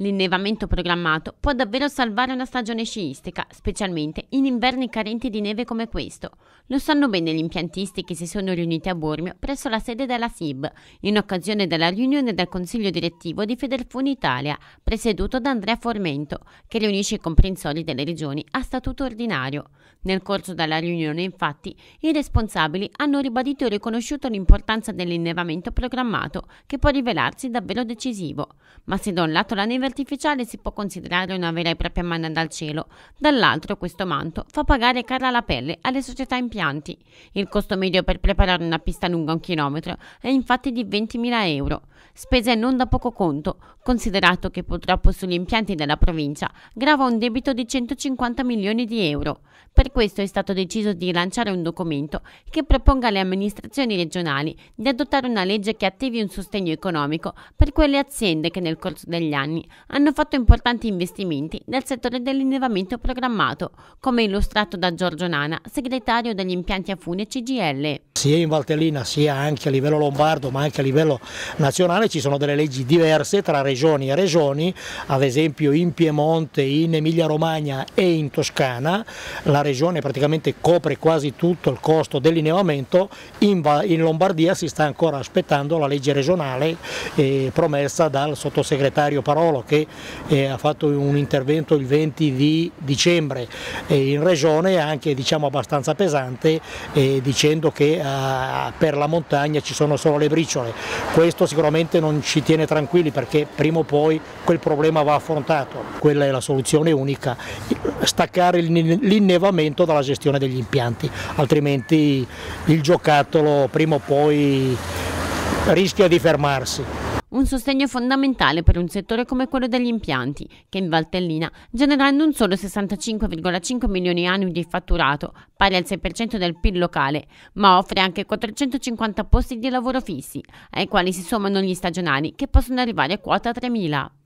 L'innevamento programmato può davvero salvare una stagione sciistica, specialmente in inverni carenti di neve come questo. Lo sanno bene gli impiantisti che si sono riuniti a Bormio presso la sede della SIB, in occasione della riunione del Consiglio direttivo di Federfuni Italia, presieduto da Andrea Formento, che riunisce i comprensori delle regioni a statuto ordinario. Nel corso della riunione, infatti, i responsabili hanno ribadito e riconosciuto l'importanza dell'innevamento programmato, che può rivelarsi davvero decisivo. Ma se da un lato la neve artificiale si può considerare una vera e propria manna dal cielo, dall'altro questo manto fa pagare cara la pelle alle società impianti. Il costo medio per preparare una pista lunga un chilometro è infatti di 20.000 euro, spese non da poco conto, considerato che purtroppo sugli impianti della provincia grava un debito di 150 milioni di euro. Per questo è stato deciso di lanciare un documento che proponga alle amministrazioni regionali di adottare una legge che attivi un sostegno economico per quelle aziende che nel corso degli anni hanno fatto importanti investimenti nel settore dell'innevamento programmato, come illustrato da Giorgio Nana, segretario degli impianti a fune CGL. Sia in Valtellina sia anche a livello lombardo ma anche a livello nazionale ci sono delle leggi diverse tra regioni e regioni, ad esempio in Piemonte, in Emilia Romagna e in Toscana la regione praticamente copre quasi tutto il costo dell'innevamento, in, in, Lombardia si sta ancora aspettando la legge regionale eh, promessa dal sottosegretario Parolo che eh, ha fatto un intervento il 20 di dicembre eh, in regione anche diciamo abbastanza pesante eh, dicendo che eh, per la montagna ci sono solo le briciole. Questo sicuramente non ci tiene tranquilli perché prima o poi quel problema va affrontato, quella è la soluzione unica, staccare l'innevamento aumento dalla gestione degli impianti, altrimenti il giocattolo prima o poi rischia di fermarsi. Un sostegno fondamentale per un settore come quello degli impianti, che in Valtellina, generando un solo 65,5 milioni annui di fatturato, pari al 6% del PIL locale, ma offre anche 450 posti di lavoro fissi, ai quali si sommano gli stagionali, che possono arrivare a quota 3.000.